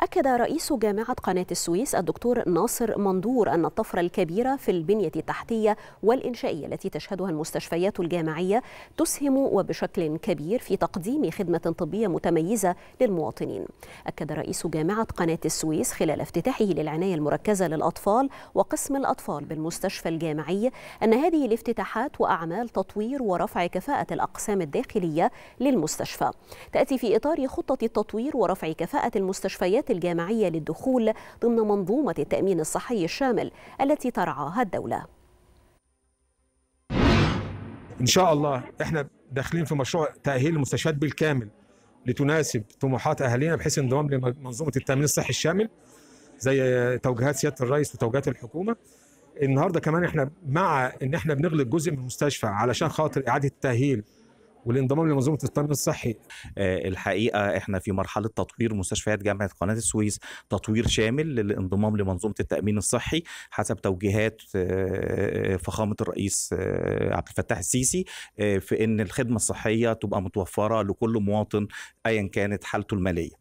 أكد رئيس جامعة قناة السويس الدكتور ناصر مندور أن الطفرة الكبيرة في البنية التحتية والإنشائية التي تشهدها المستشفيات الجامعية تسهم وبشكل كبير في تقديم خدمة طبية متميزة للمواطنين أكد رئيس جامعة قناة السويس خلال افتتاحه للعناية المركزة للأطفال وقسم الأطفال بالمستشفى الجامعي أن هذه الافتتاحات وأعمال تطوير ورفع كفاءة الأقسام الداخلية للمستشفى تأتي في إطار خطة التطوير ورفع كفاءة المستشفيات التحضيرات الجامعية للدخول ضمن منظومة التأمين الصحي الشامل التي ترعاها الدولة إن شاء الله إحنا داخلين في مشروع تأهيل المستشفيات بالكامل لتناسب طموحات أهالينا بحيث انضمام لمنظومة التأمين الصحي الشامل زي توجيهات سيادة الرئيس وتوجيهات الحكومة النهارده كمان احنا مع ان احنا بنغلق جزء من المستشفى علشان خاطر اعاده التاهيل والانضمام لمنظومه الطب الصحي آه، الحقيقه احنا في مرحله تطوير مستشفيات جامعه قناه السويس تطوير شامل للانضمام لمنظومه التامين الصحي حسب توجيهات آه، آه، فخامه الرئيس عبد الفتاح السيسي في ان الخدمه الصحيه تبقى متوفره لكل مواطن ايا كانت حالته الماليه